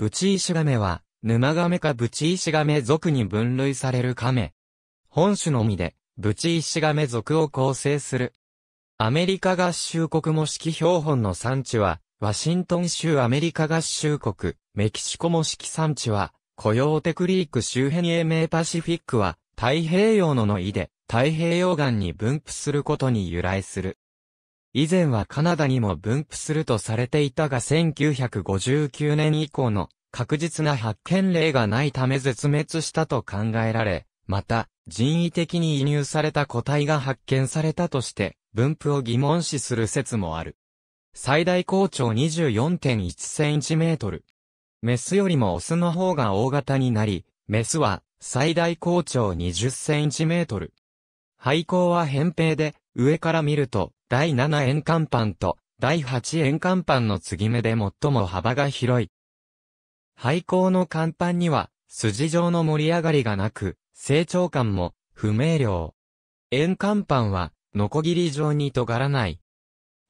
ブチイシガメは、ヌマガメかブチイシガメ属に分類されるカメ。本種のみで、ブチイシガメ属を構成する。アメリカ合衆国模式標本の産地は、ワシントン州アメリカ合衆国、メキシコ模式産地は、コヨーテクリーク周辺英名パシフィックは、太平洋ののいで、太平洋岸に分布することに由来する。以前はカナダにも分布するとされていたが1959年以降の確実な発見例がないため絶滅したと考えられ、また、人為的に移入された個体が発見されたとして、分布を疑問視する説もある。最大高長24.1センチメートル。メスよりもオスの方が大型になり、メスは最大高長20センチメートル。肺甲は扁平で、上から見ると、第7円間板と第8円間板の継ぎ目で最も幅が広い。廃校の甲板には、筋状の盛り上がりがなく、成長感も不明瞭。円間板は、ノコギリ状に尖らない。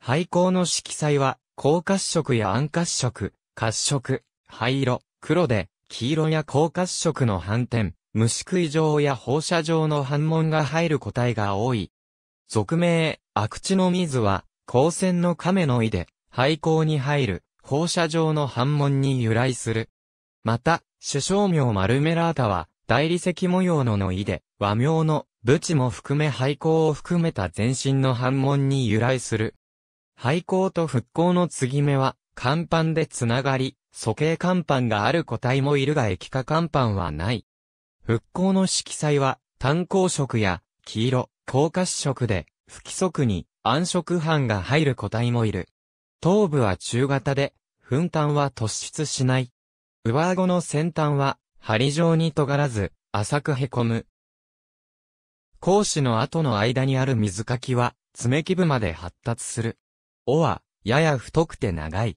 廃校の色彩は、高褐色や暗褐色、褐色、灰色、黒で、黄色や高褐色の斑点、虫食い状や放射状の反紋が入る個体が多い。俗名、悪地の水は、光線の亀の井で、廃校に入る、放射状の反門に由来する。また、首相名マルメラータは、大理石模様のの井で、和名の、ブチも含め廃校を含めた全身の反門に由来する。廃校と復興の継ぎ目は、甲板でつながり、素形甲板がある個体もいるが液化甲板はない。復興の色彩は、炭鉱色や、黄色、高褐色で、不規則に暗色斑が入る個体もいる。頭部は中型で、粉端は突出しない。上顎の先端は、針状に尖らず、浅く凹む。講子の後の間にある水かきは、爪基部まで発達する。尾は、やや太くて長い。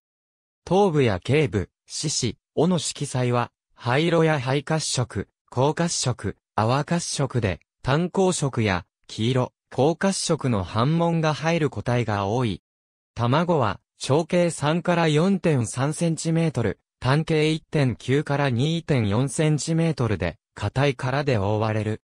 頭部や頸部、四肢、尾の色彩は、灰色や灰褐色、高褐色、泡褐色で、炭鉱色や黄色、高褐色の半紋が入る個体が多い。卵は、長径3から4.3センチメートル、単径1.9から2.4センチメートルで、硬い殻で覆われる。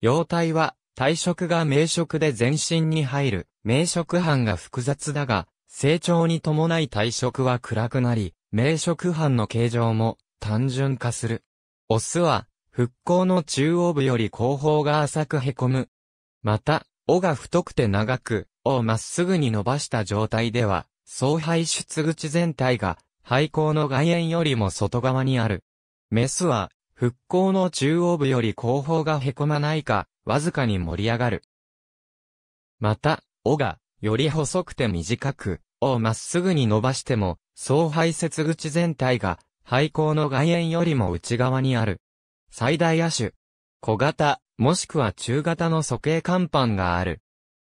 幼体は、体色が明色で全身に入る、明色斑が複雑だが、成長に伴い体色は暗くなり、明色斑の形状も単純化する。オスは、復興の中央部より後方が浅く凹む、また、尾が太くて長く、尾をまっすぐに伸ばした状態では、総排出口全体が、排光の外縁よりも外側にある。メスは、復興の中央部より後方が凹まないか、わずかに盛り上がる。また、尾が、より細くて短く、尾をまっすぐに伸ばしても、総排泄口全体が、排光の外縁よりも内側にある。最大野手。小型、もしくは中型の鼠径乾板がある。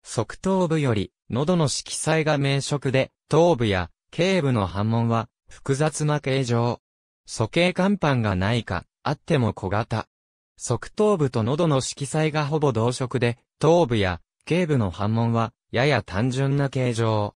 側頭部より、喉の色彩が明色で、頭部や、頸部の反紋は、複雑な形状。鼠径乾板がないか、あっても小型。側頭部と喉の色彩がほぼ同色で、頭部や、頸部の反紋は、やや単純な形状。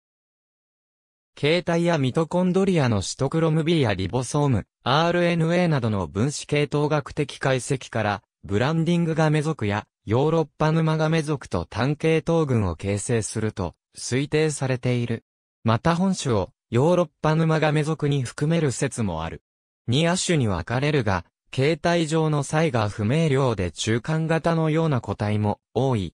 形態やミトコンドリアのシトクロム B やリボソーム、RNA などの分子系統学的解析から、ブランディングガメ族やヨーロッパ沼ガメ族と単系統群を形成すると推定されている。また本種をヨーロッパ沼ガメ族に含める説もある。2ア種に分かれるが、形態上の差異が不明瞭で中間型のような個体も多い。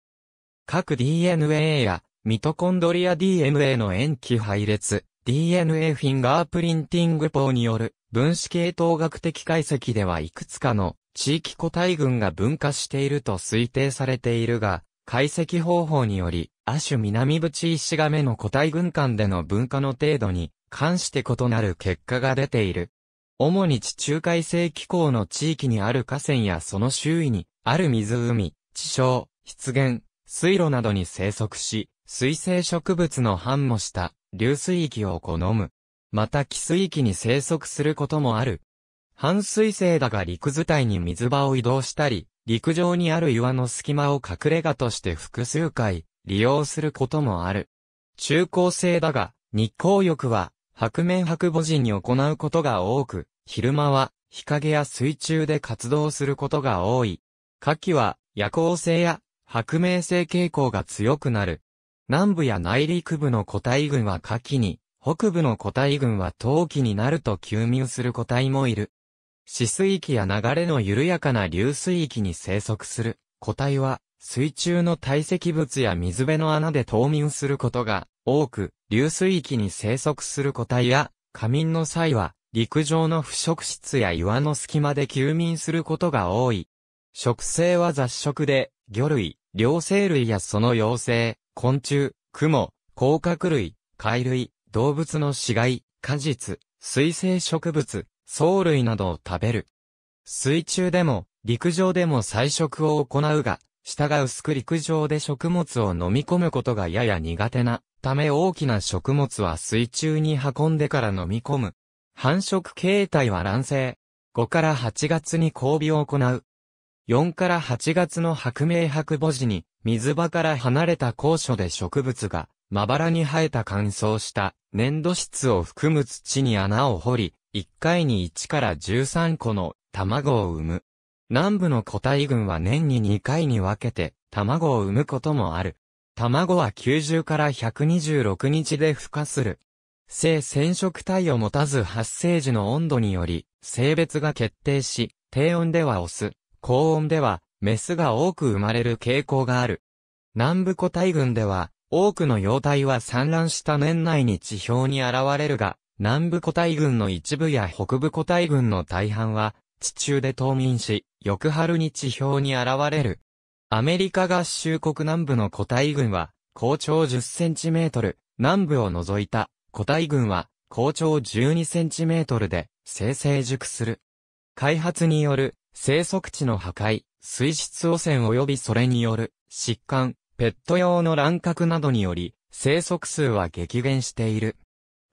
各 DNA やミトコンドリア DNA の塩基配列、DNA フィンガープリンティング法による分子系統学的解析ではいくつかの地域個体群が分化していると推定されているが、解析方法により、亜種南淵石亀の個体群間での分化の程度に関して異なる結果が出ている。主に地中海性気候の地域にある河川やその周囲にある湖、地床、湿原、水路などに生息し、水生植物の繁茂した流水域を好む。また寄水域に生息することもある。半水星だが陸図体に水場を移動したり、陸上にある岩の隙間を隠れ家として複数回利用することもある。中高生だが、日光浴は白面白母時に行うことが多く、昼間は日陰や水中で活動することが多い。夏季は夜行性や白明性傾向が強くなる。南部や内陸部の個体群は夏季に、北部の個体群は冬季になると休眠する個体もいる。死水域や流れの緩やかな流水域に生息する個体は、水中の堆積物や水辺の穴で冬眠することが多く、流水域に生息する個体や、仮眠の際は、陸上の腐食室や岩の隙間で休眠することが多い。食性は雑食で、魚類、両生類やその妖精、昆虫、雲、甲殻類、貝類、動物の死骸、果実、水生植物、藻類などを食べる。水中でも、陸上でも採食を行うが、従う薄く陸上で食物を飲み込むことがやや苦手な、ため大きな食物は水中に運んでから飲み込む。繁殖形態は卵生。5から8月に交尾を行う。4から8月の白明白母時に、水場から離れた高所で植物が、まばらに生えた乾燥した、粘土質を含む土に穴を掘り、1回に1から13個の卵を産む。南部の個体群は年に2回に分けて卵を産むこともある。卵は90から126日で孵化する。性染色体を持たず発生時の温度により、性別が決定し、低温ではオス、高温ではメスが多く生まれる傾向がある。南部個体群では、多くの幼体は産卵した年内に地表に現れるが、南部個体群の一部や北部個体群の大半は、地中で冬眠し、翌春に地表に現れる。アメリカ合衆国南部の個体群は、高長10センチメートル、南部を除いた個体群は、高長12センチメートルで、生成熟する。開発による、生息地の破壊、水質汚染及びそれによる、疾患、ペット用の乱獲などにより、生息数は激減している。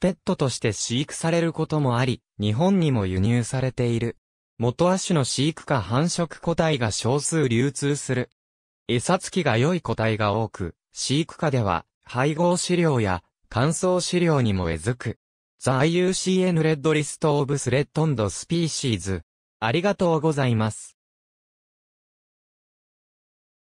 ペットとして飼育されることもあり、日本にも輸入されている。元亜種の飼育下繁殖個体が少数流通する。餌付きが良い個体が多く、飼育下では配合飼料や乾燥飼料にもえずく。The IUCN Red List of Threatened Species ありがとうございます。